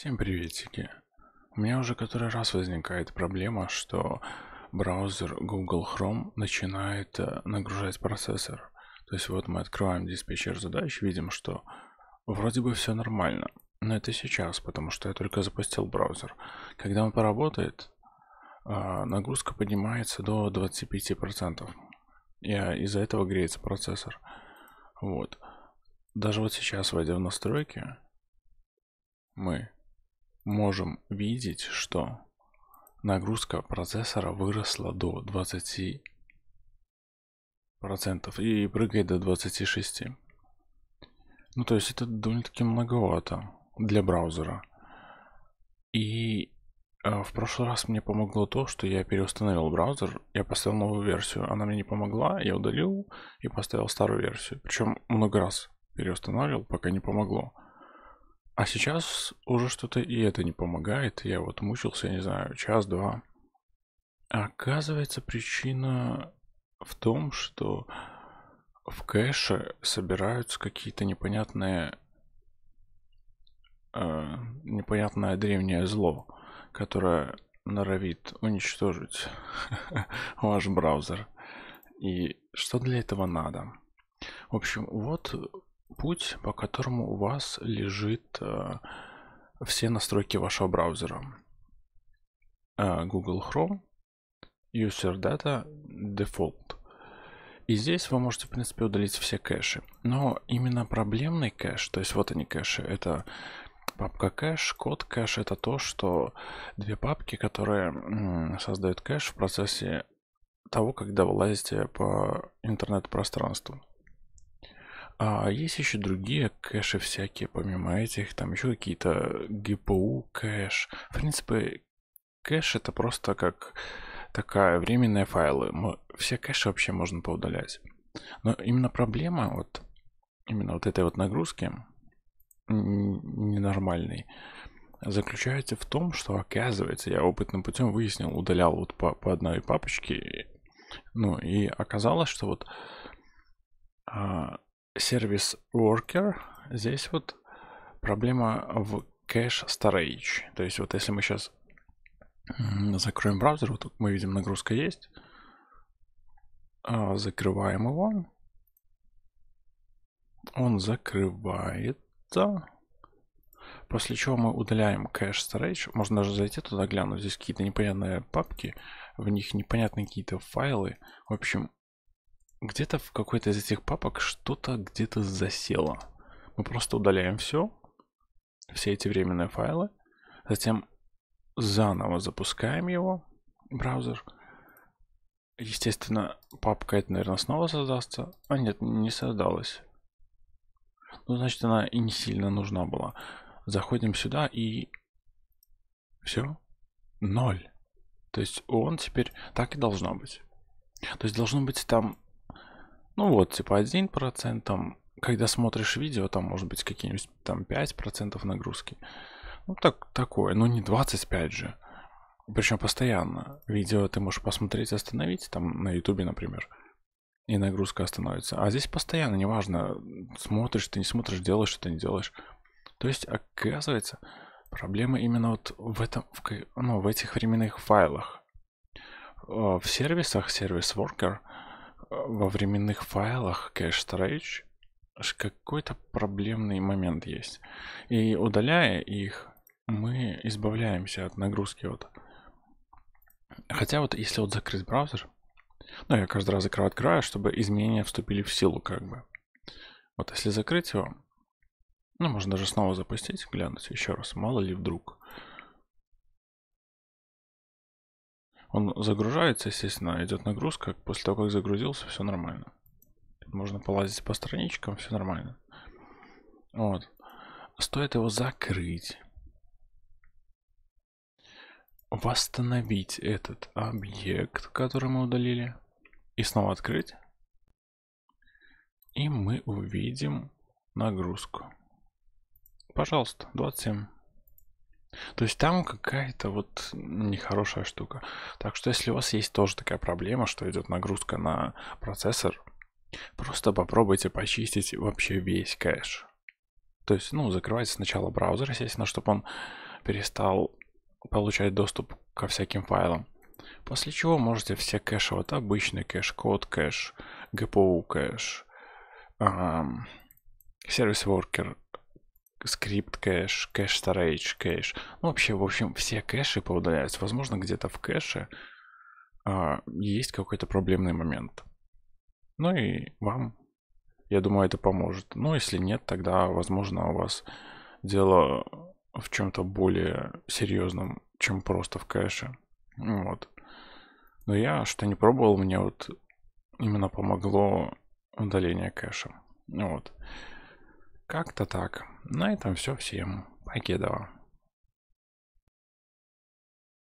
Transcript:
Всем приветики. У меня уже который раз возникает проблема, что браузер Google Chrome начинает э, нагружать процессор. То есть вот мы открываем диспетчер задач, видим, что вроде бы все нормально. Но это сейчас, потому что я только запустил браузер. Когда он поработает, э, нагрузка поднимается до 25%. И э, из-за этого греется процессор. Вот. Даже вот сейчас, войдя в настройки, мы можем видеть, что нагрузка процессора выросла до 20% и прыгает до 26%. Ну, то есть это довольно-таки многовато для браузера. И э, в прошлый раз мне помогло то, что я переустановил браузер, я поставил новую версию, она мне не помогла, я удалил и поставил старую версию. Причем много раз переустанавливал, пока не помогло. А сейчас уже что-то и это не помогает. Я вот мучился, я не знаю, час-два. оказывается, причина в том, что в кэше собираются какие-то непонятные э, непонятное древнее зло, которое норовит уничтожить ваш браузер. И что для этого надо? В общем, вот путь, по которому у вас лежит э, все настройки вашего браузера. Э, Google Chrome, User Data, Default. И здесь вы можете, в принципе, удалить все кэши. Но именно проблемный кэш, то есть вот они кэши, это папка кэш, код кэш, это то, что две папки, которые создают кэш в процессе того, когда вы лазите по интернет-пространству. А есть еще другие кэши всякие, помимо этих, там еще какие-то GPU кэш. В принципе, кэш это просто как такая временная файлы. Мы, все кэши вообще можно поудалять. Но именно проблема вот именно вот этой вот нагрузки ненормальной заключается в том, что оказывается, я опытным путем выяснил, удалял вот по, по одной папочке, ну и оказалось, что вот а, сервис worker, здесь вот проблема в кэш storage. То есть вот если мы сейчас закроем браузер, вот мы видим нагрузка есть. А, закрываем его. Он закрывается. После чего мы удаляем кэш storage. Можно даже зайти туда глянуть. Здесь какие-то непонятные папки. В них непонятные какие-то файлы. В общем, где-то в какой-то из этих папок что-то где-то засело. Мы просто удаляем все, все эти временные файлы, затем заново запускаем его, браузер. Естественно, папка это, наверное, снова создастся. А нет, не создалась. Ну, значит, она и не сильно нужна была. Заходим сюда и... Все. Ноль. То есть он теперь так и должно быть. То есть должно быть там ну вот, типа 1%, когда смотришь видео, там может быть какие-нибудь там 5% нагрузки. Ну так, такое, ну не 25 же. Причем постоянно. Видео ты можешь посмотреть, остановить, там на ютубе, например. И нагрузка остановится. А здесь постоянно, неважно, смотришь ты, не смотришь, делаешь ты, не делаешь. То есть, оказывается, проблема именно вот в этом, в, ну, в этих временных файлах. А, в сервисах, сервис Worker – во временных файлах кэш storage какой-то проблемный момент есть. И удаляя их, мы избавляемся от нагрузки вот. Хотя вот если вот закрыть браузер, ну я каждый раз закрываю, открываю, чтобы изменения вступили в силу как бы. Вот если закрыть его, ну можно даже снова запустить, глянуть еще раз, мало ли вдруг. Он загружается, естественно, идет нагрузка. После того, как загрузился, все нормально. Можно полазить по страничкам, все нормально. Вот. Стоит его закрыть. Восстановить этот объект, который мы удалили. И снова открыть. И мы увидим нагрузку. Пожалуйста, 27. То есть там какая-то вот нехорошая штука. Так что если у вас есть тоже такая проблема, что идет нагрузка на процессор, просто попробуйте почистить вообще весь кэш. То есть, ну, закрывайте сначала браузер, естественно, чтобы он перестал получать доступ ко всяким файлам. После чего можете все кэши, вот обычный кэш, код кэш, GPU кэш, эм, сервис worker скрипт кэш, кэш storage, кэш. Ну, вообще, в общем, все кэши поудаляются. Возможно, где-то в кэше а, есть какой-то проблемный момент. Ну и вам, я думаю, это поможет. Ну, если нет, тогда, возможно, у вас дело в чем-то более серьезном, чем просто в кэше. Ну вот. Но я что не пробовал, мне вот именно помогло удаление кэша. Ну вот. Как-то так. На этом все. Всем покедова.